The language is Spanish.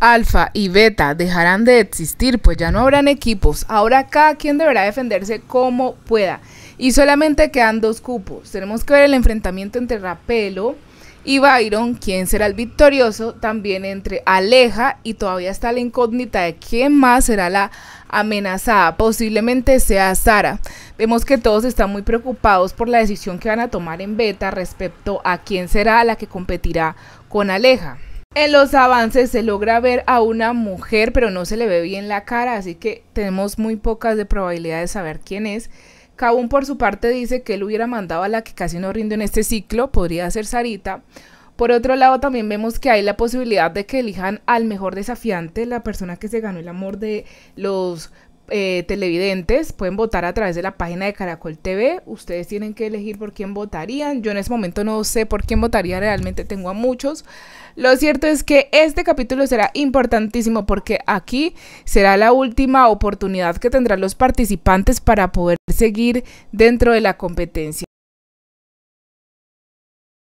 alfa y beta dejarán de existir, pues ya no habrán equipos. Ahora cada quien deberá defenderse como pueda. Y solamente quedan dos cupos. Tenemos que ver el enfrentamiento entre Rapelo y Byron, quién será el victorioso, también entre Aleja y todavía está la incógnita de quién más será la amenazada, posiblemente sea Sara. Vemos que todos están muy preocupados por la decisión que van a tomar en beta respecto a quién será la que competirá con Aleja. En los avances se logra ver a una mujer, pero no se le ve bien la cara, así que tenemos muy pocas de probabilidad de saber quién es. Kabun por su parte dice que él hubiera mandado a la que casi no rinde en este ciclo, podría ser Sarita. Por otro lado, también vemos que hay la posibilidad de que elijan al mejor desafiante, la persona que se ganó el amor de los eh, televidentes pueden votar a través de la página de Caracol TV. Ustedes tienen que elegir por quién votarían. Yo en este momento no sé por quién votaría, realmente tengo a muchos. Lo cierto es que este capítulo será importantísimo porque aquí será la última oportunidad que tendrán los participantes para poder seguir dentro de la competencia.